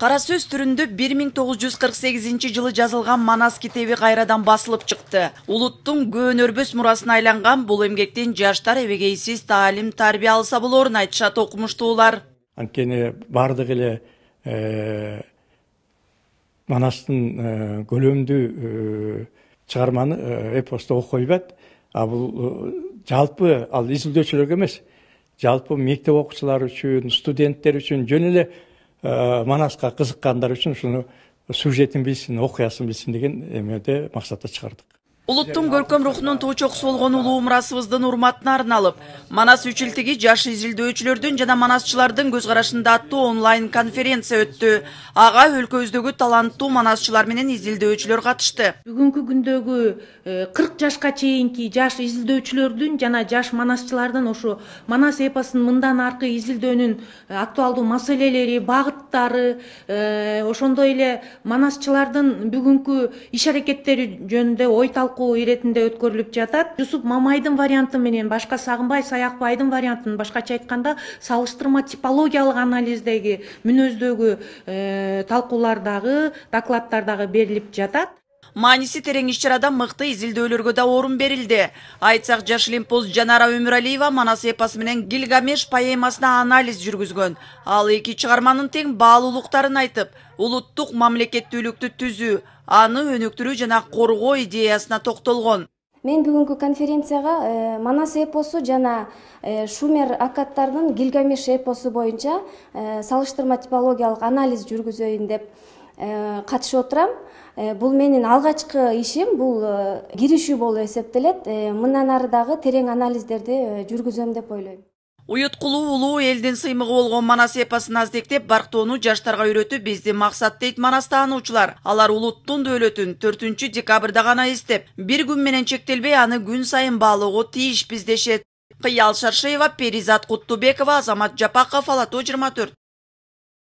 Қарасөз сөз түрінде 1948 жылы жазылған Манас кетеві қайрадан басылып шықты. көн өрбіс мұрасын айланған бұл эмгектен жаштар эбегейсиз таалим тарби алса орын айтышат олар. Анткени бардығы эле э, Манастың э, көлөмдүү э, шығарманы эпосту оқой бат. А жалпы ал изилдөөчүлөргө эмес, жалпы мектеп окуучулары үшін, студенттер үшін жөн ә, э, манасқа қызыққандар үшін шыны сюжетін білсін оқиясын білсін деген емеде мақсатта шығардық Улуттың көркөм рухунун тоочоксу болгон улуу мурасыбыздын урматына арналып, Манас үчилтиги жаш изилдөөчүлөрдүн жана манасчылардын көз карашында онлайн конференция өттү. Ага өлкөбүздөгү таланттуу манасчылар менен изилдөөчүлөр катышты. Бүгүнкү күндөгү 40 э, жашка чейинки жаш изилдөөчүлөрдүн жана жаш манасчылардын ошо Манас эпосун мындан аркы изилдөөнүн э, актуалдуу маселелери, багыттары, э, ошондой эле манасчылардын бүгүнкү иш аракеттери жөнүндө ой талкуу иретинде өткөрүлүп жатат жусуп мамайдын варианты менен башка сагынбай саякбайдын вариантын башкача айтканда салыштырма типологиялык анализдеги мүнөздөгү э, талкуулар дагы докладдар дагы берилип жатат мааниси терең иш чарада мыкты изилдөөлөргө да орун берилди айтсак жашыл илимпоз жанара өмүралиева манас эпосу менен гильгамеш поэмасына анализ жүргүзгөн ал эки чыгарманын тең баалуулуктарын айтып улуттук мамлекеттүүлүктү түзүү аны өнүктүрүү жана коргоо идеясына токтолгон мен бүгүнкү конференцияга э, манас эпосу жана э, шумер акаттарынын гильгамиш эпосу боюнча э, салыштырма типологиялык анализ жүргүзөйүн деп катышып отурам бул менин алгачкы ишим бул киришүү болуп эсептелет мындан ары дагы терең анализдерди жүргүзөм деп ойлойм уюткулуу улуу элдин сыймыгы болгон манас эпосун аздектеп барктоону жаштарга үйрөтүү биздин максат дейт манас таануучулар алар улуттун дөөлөтүн төртүнчү декабрда гана эстеп бир күн менен чектелбей аны күн сайын баалоого тийишпиз дешет кыял шаршеева перизат куттубекова азамат жапаков ала тоо жыйырма төрт